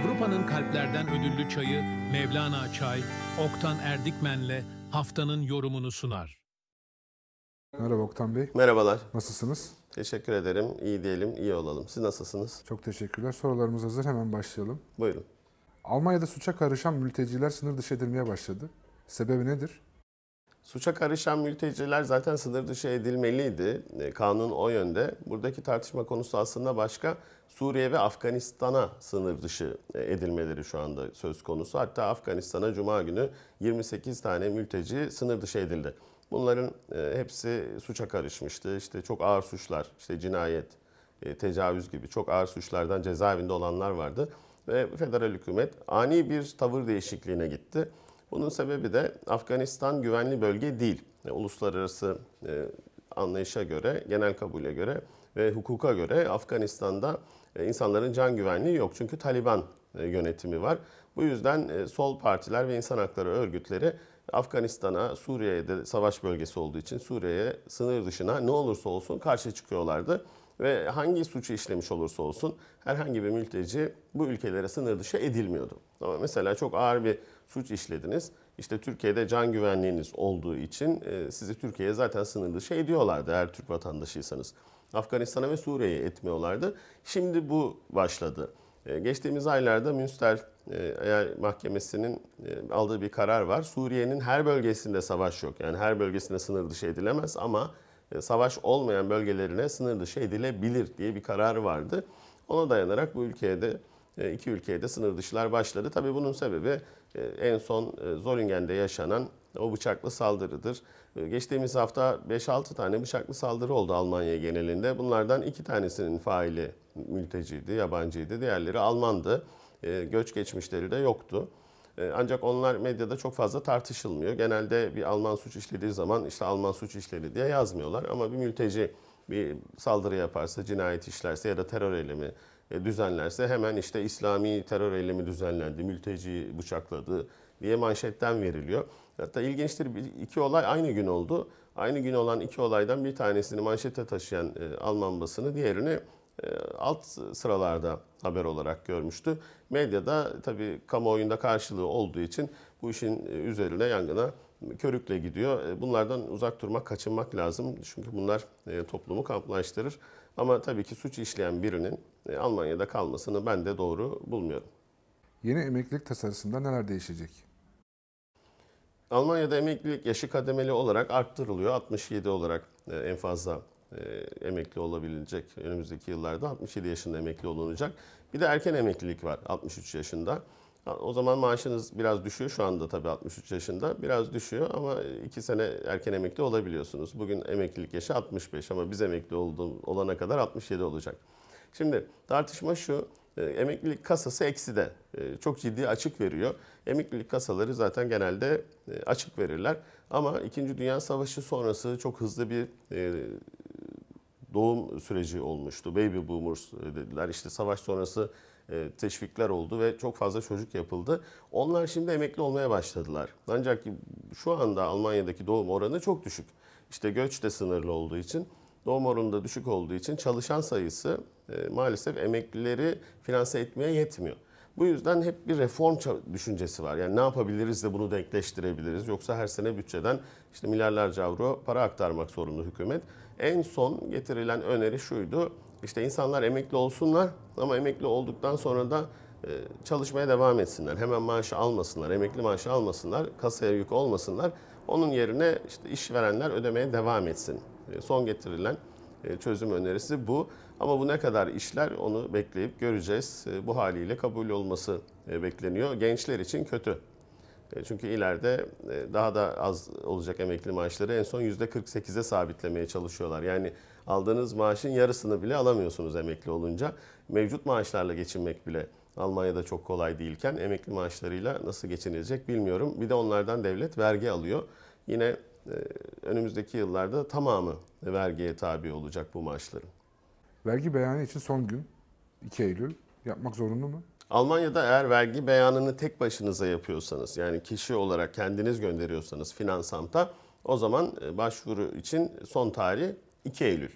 Avrupa'nın Kalplerden ödüllü çayı Mevlana Çay, Oktan Erdikmen'le haftanın yorumunu sunar. Merhaba Oktan Bey. Merhabalar. Nasılsınız? Teşekkür ederim. İyi diyelim, iyi olalım. Siz nasılsınız? Çok teşekkürler. Sorularımız hazır. Hemen başlayalım. Buyurun. Almanya'da suça karışan mülteciler sınır dışı edilmeye başladı. Sebebi nedir? Suça karışan mülteciler zaten sınır dışı edilmeliydi. E, kanun o yönde. Buradaki tartışma konusu aslında başka. Suriye ve Afganistan'a sınır dışı e, edilmeleri şu anda söz konusu. Hatta Afganistan'a cuma günü 28 tane mülteci sınır dışı edildi. Bunların e, hepsi suça karışmıştı. İşte çok ağır suçlar, işte cinayet, tecavüz gibi çok ağır suçlardan cezaevinde olanlar vardı. Ve federal hükümet ani bir tavır değişikliğine gitti. Bunun sebebi de Afganistan güvenli bölge değil. E, uluslararası e, anlayışa göre, genel kabule göre ve hukuka göre Afganistan'da e, insanların can güvenliği yok. Çünkü Taliban yönetimi var. Bu yüzden sol partiler ve insan hakları örgütleri Afganistan'a, Suriye'ye de savaş bölgesi olduğu için Suriye'ye sınır dışına ne olursa olsun karşı çıkıyorlardı. Ve hangi suçu işlemiş olursa olsun herhangi bir mülteci bu ülkelere sınır dışı edilmiyordu. Ama mesela çok ağır bir suç işlediniz. İşte Türkiye'de can güvenliğiniz olduğu için e, sizi Türkiye'ye zaten sınırlı şey diyorlardı eğer Türk vatandaşıysanız. Afganistan'a ve Suriye'ye etmiyorlardı. Şimdi bu başladı. E, geçtiğimiz aylarda Münster e, mahkemesinin aldığı bir karar var. Suriye'nin her bölgesinde savaş yok. Yani her bölgesinde sınır dışı edilemez ama savaş olmayan bölgelerine sınır dışı edilebilir diye bir karar vardı. Ona dayanarak bu ülkeye de e, iki ülkeye de sınır dışılar başladı. Tabii bunun sebebi e, en son e, Zolingen'de yaşanan o bıçaklı saldırıdır. Geçtiğimiz hafta 5-6 tane bıçaklı saldırı oldu Almanya genelinde. Bunlardan iki tanesinin faili mülteciydi, yabancıydı. Diğerleri Almandı. Göç geçmişleri de yoktu. Ancak onlar medyada çok fazla tartışılmıyor. Genelde bir Alman suç işlediği zaman işte Alman suç işledi diye yazmıyorlar. Ama bir mülteci bir saldırı yaparsa, cinayet işlerse ya da terör eylemi e, düzenlerse hemen işte İslami terör eylemi düzenlendi, mülteci bıçakladı diye manşetten veriliyor. Hatta ilginçtir iki olay aynı gün oldu. Aynı gün olan iki olaydan bir tanesini manşete taşıyan e, Alman basını diğerini e, alt sıralarda haber olarak görmüştü. Medyada tabii kamuoyunda karşılığı olduğu için bu işin üzerine yangına körükle gidiyor. Bunlardan uzak durmak, kaçınmak lazım. Çünkü bunlar toplumu kamplaştırır. Ama tabii ki suç işleyen birinin e, Almanya'da kalmasını ben de doğru bulmuyorum. Yeni emeklilik tasarısında neler değişecek? Almanya'da emeklilik yaşı kademeli olarak arttırılıyor. 67 olarak e, en fazla e, emekli olabilecek önümüzdeki yıllarda 67 yaşında emekli olunacak. Bir de erken emeklilik var 63 yaşında. O zaman maaşınız biraz düşüyor. Şu anda tabii 63 yaşında. Biraz düşüyor ama 2 sene erken emekli olabiliyorsunuz. Bugün emeklilik yaşı 65 ama biz emekli olduğum, olana kadar 67 olacak. Şimdi tartışma şu. E, emeklilik kasası eksi de e, çok ciddi açık veriyor. Emeklilik kasaları zaten genelde e, açık verirler. Ama 2. Dünya Savaşı sonrası çok hızlı bir doğum süreci olmuştu. Baby boomers dediler. İşte savaş sonrası e, teşvikler oldu ve çok fazla çocuk yapıldı. Onlar şimdi emekli olmaya başladılar. Ancak şu anda Almanya'daki doğum oranı çok düşük. İşte göç de sınırlı olduğu için doğum oranı da düşük olduğu için çalışan sayısı e, maalesef emeklileri finanse etmeye yetmiyor. Bu yüzden hep bir reform düşüncesi var. Yani ne yapabiliriz de bunu denkleştirebiliriz. Yoksa her sene bütçeden işte milyarlarca avro para aktarmak zorunda hükümet. En son getirilen öneri şuydu. İşte insanlar emekli olsunlar ama emekli olduktan sonra da e, çalışmaya devam etsinler. Hemen maaşı almasınlar, emekli maaşı almasınlar, kasaya yük olmasınlar. Onun yerine işte işverenler ödemeye devam etsin. E, son getirilen e, çözüm önerisi bu. Ama bu ne kadar işler onu bekleyip göreceğiz. Bu haliyle kabul olması bekleniyor. Gençler için kötü. Çünkü ileride daha da az olacak emekli maaşları en son %48'e sabitlemeye çalışıyorlar. Yani aldığınız maaşın yarısını bile alamıyorsunuz emekli olunca. Mevcut maaşlarla geçinmek bile Almanya'da çok kolay değilken emekli maaşlarıyla nasıl geçinecek bilmiyorum. Bir de onlardan devlet vergi alıyor. Yine e, önümüzdeki yıllarda tamamı vergiye tabi olacak bu maaşların. Vergi beyanı için son gün 2 Eylül yapmak zorunlu mu? Almanya'da eğer vergi beyanını tek başınıza yapıyorsanız yani kişi olarak kendiniz gönderiyorsanız Finansamt'a o zaman e, başvuru için son tarih 2 Eylül.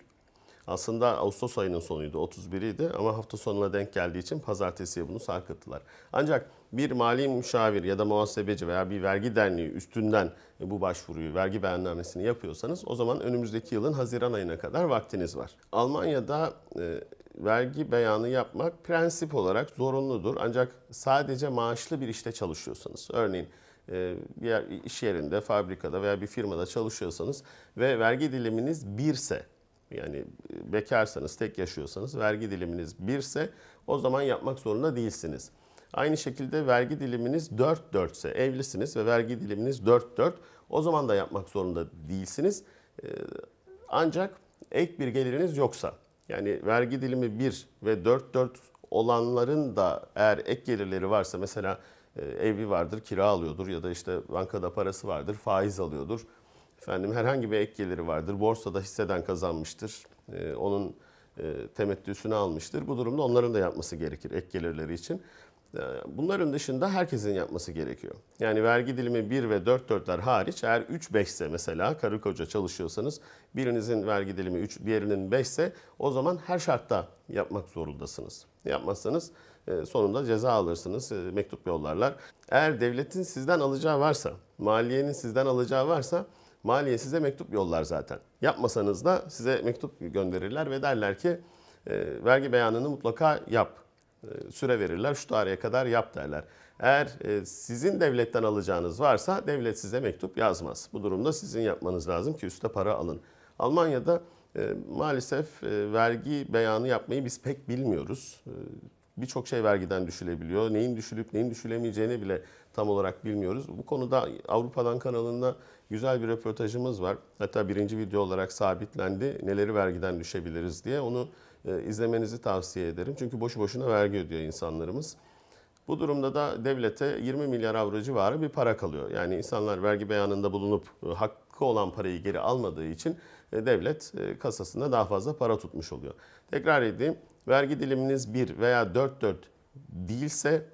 Aslında Ağustos ayının sonuydu, 31'iydi ama hafta sonuna denk geldiği için pazartesiye bunu sarkıttılar. Ancak bir mali müşavir ya da muhasebeci veya bir vergi derneği üstünden e, bu başvuruyu, vergi beyannamesini yapıyorsanız o zaman önümüzdeki yılın Haziran ayına kadar vaktiniz var. Almanya'da e, vergi beyanı yapmak prensip olarak zorunludur. Ancak sadece maaşlı bir işte çalışıyorsanız, örneğin bir e, yer, iş yerinde, fabrikada veya bir firmada çalışıyorsanız ve vergi diliminiz birse yani bekarsanız, tek yaşıyorsanız vergi diliminiz birse o zaman yapmak zorunda değilsiniz. Aynı şekilde vergi diliminiz 4-4 ise evlisiniz ve vergi diliminiz 4-4 o zaman da yapmak zorunda değilsiniz. E, ancak ek bir geliriniz yoksa yani vergi dilimi 1 ve 4-4 olanların da eğer ek gelirleri varsa mesela e, evi vardır, kira alıyordur ya da işte bankada parası vardır, faiz alıyordur. Efendim herhangi bir ek geliri vardır, borsada hisseden kazanmıştır. E, onun e, temettüsünü almıştır. Bu durumda onların da yapması gerekir ek gelirleri için. bunların dışında herkesin yapması gerekiyor. Yani vergi dilimi 1 ve 4 4'ler hariç eğer 3 5 ise mesela karı koca çalışıyorsanız birinizin vergi dilimi 3 diğerinin 5 ise o zaman her şartta yapmak zorundasınız. Yapmazsanız e, sonunda ceza alırsınız, e, mektup yollarlar. Eğer devletin sizden alacağı varsa, maliyenin sizden alacağı varsa maliye size mektup yollar zaten. Yapmasanız da size mektup gönderirler ve derler ki e, vergi beyanını mutlaka yap. Süre verirler, şu tarihe kadar yap derler. Eğer sizin devletten alacağınız varsa devlet size mektup yazmaz. Bu durumda sizin yapmanız lazım ki üste para alın. Almanya'da maalesef vergi beyanı yapmayı biz pek bilmiyoruz birçok şey vergiden düşülebiliyor. Neyin düşülüp neyin düşülemeyeceğini bile tam olarak bilmiyoruz. Bu konuda Avrupa'dan kanalında güzel bir röportajımız var. Hatta birinci video olarak sabitlendi. Neleri vergiden düşebiliriz diye. Onu e, izlemenizi tavsiye ederim. Çünkü boşu boşuna vergi ödüyor insanlarımız. Bu durumda da devlete 20 milyar avro civarı bir para kalıyor. Yani insanlar vergi beyanında bulunup e, hak hakkı olan parayı geri almadığı için e, devlet e, kasasında daha fazla para tutmuş oluyor. Tekrar edeyim. Vergi diliminiz 1 veya 4-4 değilse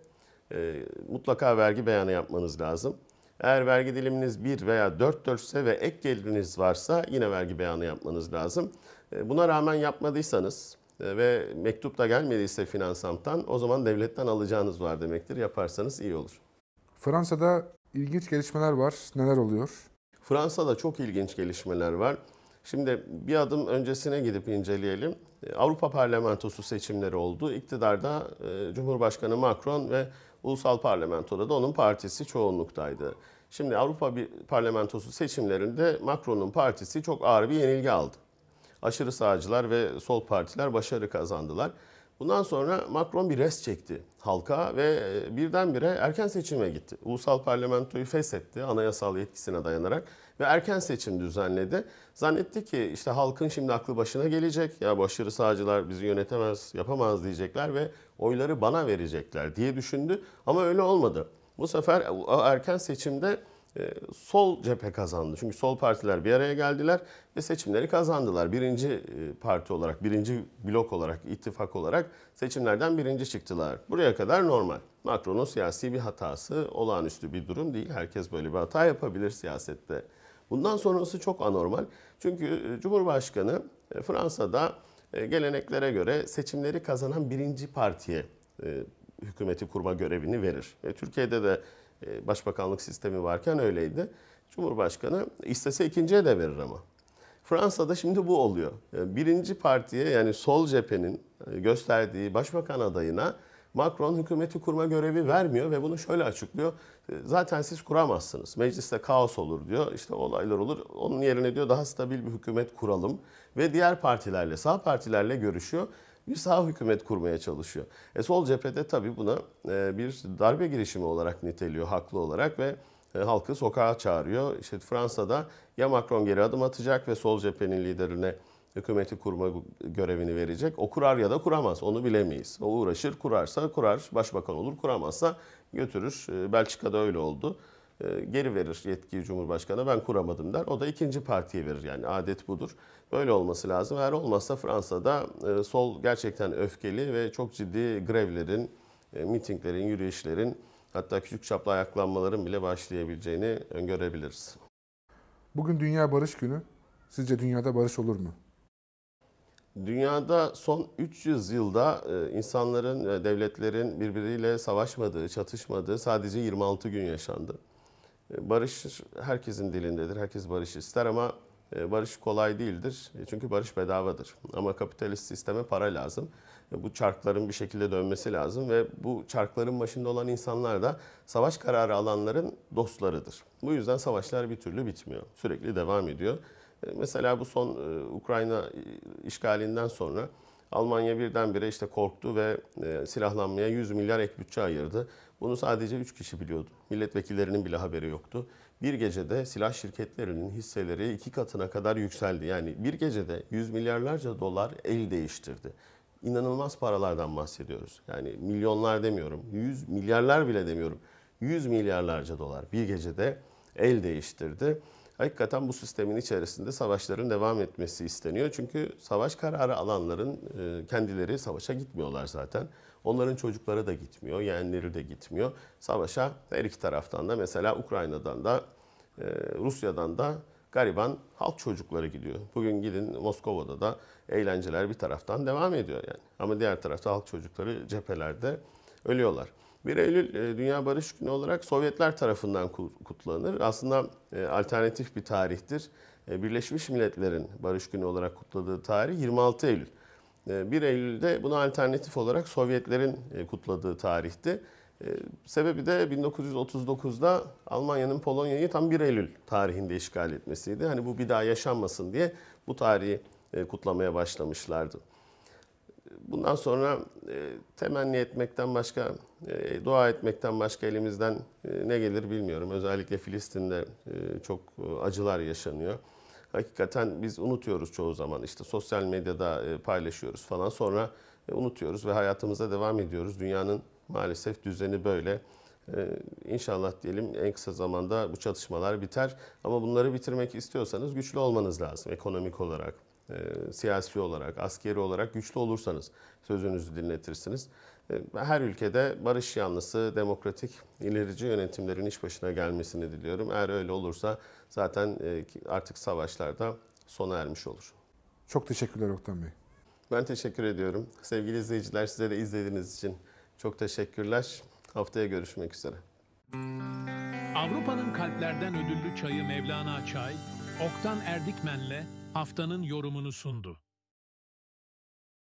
e, mutlaka vergi beyanı yapmanız lazım. Eğer vergi diliminiz 1 veya 4-4 ise ve ek geliriniz varsa yine vergi beyanı yapmanız lazım. E, buna rağmen yapmadıysanız e, ve mektup da gelmediyse Finansam'tan o zaman devletten alacağınız var demektir. Yaparsanız iyi olur. Fransa'da ilginç gelişmeler var. Neler oluyor? Fransa'da çok ilginç gelişmeler var. Şimdi bir adım öncesine gidip inceleyelim. E, Avrupa Parlamentosu seçimleri oldu. İktidarda e, Cumhurbaşkanı Macron ve Ulusal Parlamentoda da onun partisi çoğunluktaydı. Şimdi Avrupa Parlamentosu seçimlerinde Macron'un partisi çok ağır bir yenilgi aldı. Aşırı sağcılar ve sol partiler başarı kazandılar. Bundan sonra Macron bir rest çekti halka ve e, birdenbire erken seçime gitti. Ulusal parlamentoyu feshetti anayasal yetkisine dayanarak ve erken seçim düzenledi. Zannetti ki işte halkın şimdi aklı başına gelecek. Ya başarı sağcılar bizi yönetemez, yapamaz diyecekler ve oyları bana verecekler diye düşündü. Ama öyle olmadı. Bu sefer e, erken seçimde ee, sol cephe kazandı. Çünkü sol partiler bir araya geldiler ve seçimleri kazandılar. Birinci e, parti olarak, birinci blok olarak, ittifak olarak seçimlerden birinci çıktılar. Buraya kadar normal. Macron'un siyasi bir hatası olağanüstü bir durum değil. Herkes böyle bir hata yapabilir siyasette. Bundan sonrası çok anormal. Çünkü e, Cumhurbaşkanı e, Fransa'da geleneklere göre seçimleri kazanan birinci partiye hükümeti kurma görevini verir. Türkiye'de de e, başbakanlık sistemi varken öyleydi. Cumhurbaşkanı istese ikinciye de verir ama. Fransa'da şimdi bu oluyor. E, birinci partiye yani sol cephenin e, gösterdiği başbakan adayına Macron hükümeti kurma görevi vermiyor ve bunu şöyle açıklıyor. Zaten siz kuramazsınız. Mecliste kaos olur diyor. İşte olaylar olur. Onun yerine diyor daha stabil bir hükümet kuralım. Ve diğer partilerle, sağ partilerle görüşüyor bir sağ hükümet kurmaya çalışıyor. E sol cephede tabii buna e, bir darbe girişimi olarak niteliyor haklı olarak ve e, halkı sokağa çağırıyor. İşte Fransa'da ya Macron geri adım atacak ve sol cephenin liderine hükümeti kurma görevini verecek. O kurar ya da kuramaz. Onu bilemeyiz. O uğraşır, kurarsa kurar, başbakan olur, kuramazsa götürür. E, Belçika'da öyle oldu. E, geri verir yetkiyi Cumhurbaşkanı. Ben kuramadım der. O da ikinci partiye verir. Yani adet budur. Böyle olması lazım. Eğer olmazsa Fransa'da e, sol gerçekten öfkeli ve çok ciddi grevlerin, e, mitinglerin, yürüyüşlerin hatta küçük çaplı ayaklanmaların bile başlayabileceğini öngörebiliriz. Bugün Dünya Barış Günü. Sizce dünyada barış olur mu? Dünyada son 300 yılda insanların, devletlerin birbiriyle savaşmadığı, çatışmadığı sadece 26 gün yaşandı. Barış herkesin dilindedir. Herkes barış ister ama e, barış kolay değildir. E, çünkü barış bedavadır. Ama kapitalist sisteme para lazım. E, bu çarkların bir şekilde dönmesi lazım ve bu çarkların başında olan insanlar da savaş kararı alanların dostlarıdır. Bu yüzden savaşlar bir türlü bitmiyor. Sürekli devam ediyor. Mesela bu son Ukrayna işgalinden sonra Almanya birdenbire işte korktu ve e, silahlanmaya 100 milyar ek bütçe ayırdı. Bunu sadece 3 kişi biliyordu. Milletvekillerinin bile haberi yoktu. Bir gecede silah şirketlerinin hisseleri iki katına kadar yükseldi. Yani bir gecede 100 milyarlarca dolar el değiştirdi. İnanılmaz paralardan bahsediyoruz. Yani milyonlar demiyorum, 100 milyarlar bile demiyorum. 100 milyarlarca dolar bir gecede el değiştirdi hakikaten bu sistemin içerisinde savaşların devam etmesi isteniyor. Çünkü savaş kararı alanların e, kendileri savaşa gitmiyorlar zaten. Onların çocukları da gitmiyor, yeğenleri de gitmiyor. Savaşa her iki taraftan da mesela Ukrayna'dan da e, Rusya'dan da gariban halk çocukları gidiyor. Bugün gidin Moskova'da da eğlenceler bir taraftan devam ediyor yani. Ama diğer tarafta halk çocukları cephelerde ölüyorlar. 1 Eylül e, Dünya Barış Günü olarak Sovyetler tarafından kutlanır. Aslında e, alternatif bir tarihtir. E, Birleşmiş Milletler'in Barış Günü olarak kutladığı tarih 26 Eylül. 1 Eylül'de buna alternatif olarak Sovyetlerin kutladığı tarihti. Sebebi de 1939'da Almanya'nın Polonya'yı tam 1 Eylül tarihinde işgal etmesiydi. Hani bu bir daha yaşanmasın diye bu tarihi kutlamaya başlamışlardı bundan sonra e, temenni etmekten başka, e, dua etmekten başka elimizden e, ne gelir bilmiyorum. Özellikle Filistin'de e, çok e, acılar yaşanıyor. Hakikaten biz unutuyoruz çoğu zaman işte sosyal medyada e, paylaşıyoruz falan sonra e, unutuyoruz ve hayatımıza devam ediyoruz. Dünyanın maalesef düzeni böyle. Ee, inşallah diyelim en kısa zamanda bu çatışmalar biter. Ama bunları bitirmek istiyorsanız güçlü olmanız lazım ekonomik olarak e, siyasi olarak, askeri olarak güçlü olursanız sözünüzü dinletirsiniz. E, her ülkede barış yanlısı, demokratik, ilerici yönetimlerin iş başına gelmesini diliyorum. Eğer öyle olursa zaten e, artık savaşlarda sona ermiş olur. Çok teşekkürler Oktan Bey. Ben teşekkür ediyorum. Sevgili izleyiciler size de izlediğiniz için çok teşekkürler. Haftaya görüşmek üzere. Avrupa'nın kalplerden ödüllü çayı Mevlana Çay, Oktan Erdikmen'le haftanın yorumunu sundu.